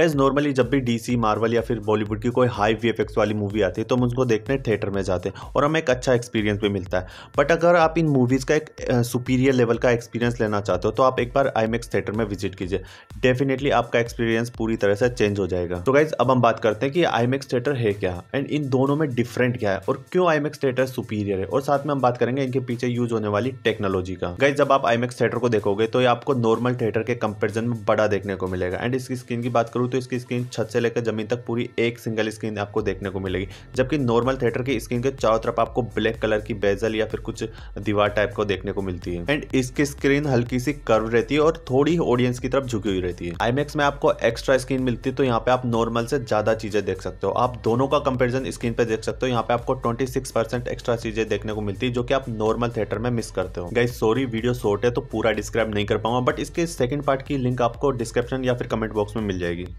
gas normally जब भी DC Marvel या फिर बॉलीवुड की कोई हाई वी वाली मूवी आती है तो हम उसको देखने थिएटर में जाते हैं और हमें एक अच्छा एक्सपीरियंस भी मिलता है बट अगर आप इन मूवीज़ का एक सुपीरियर लेवल का एक्सपीरियंस लेना चाहते हो तो आप एक बार आईमेक्स थिएटर में विजिट कीजिए डेफिनेटली आपका एक्सपीरियंस पूरी तरह से चेंज हो जाएगा तो गाइज अब हम बात करते हैं कि आईमेक्स थिएटर है क्या एंड इन दोनों में डिफरेंट क्या है और क्यों आईमेक्स थिएटर सुपीरियर है और साथ में हम बात करेंगे इनके पीछे यूज होने वाली टेक्नोलॉजी का गाइज जब आप आई थिएटर को देखोगे तो ये आपको नॉर्मल थिएटर के कंपेरिजन में बड़ा देखने को मिलेगा एंड इसकी स्क्रीन की बात करूँ तो इसकी स्क्रीन छत से लेकर जमीन तक पूरी एक सिंगल स्क्रीन आपको देखने को मिलेगी जबकि नॉर्मल थिएटर की स्क्रीन के चारों तरफ आपको ब्लैक कलर की बेजल या फिर कुछ दीवार टाइप को देखने को मिलती है एंड इसकी स्क्रीन हल्की सी कर्व रहती है और थोड़ी ऑडियंस की तरफ झुकी हुई रहती है आईमैक्स में आपको एक्स्ट्रा स्क्रीन मिलती है तो यहाँ पे आप नॉर्मल से ज्यादा चीजें देख सकते हो आप दोनों का कंपेरिजन स्क्रीन पे देख सकते हो यहाँ पे आपको ट्वेंटी परसेंट एक्स्ट्रा चीजें देखने को मिलती है जो कि आप नॉर्मल थिएटर में मिस करते हो गई सॉरी वीडियो शॉर्ट है तो पूरा डिस्क्राइब नहीं कर पाऊंगा बट इसके सेकंड पार्ट की लिंक आपको डिस्क्रिप्शन या फिर कमेंट बॉक्स में मिल जाएगी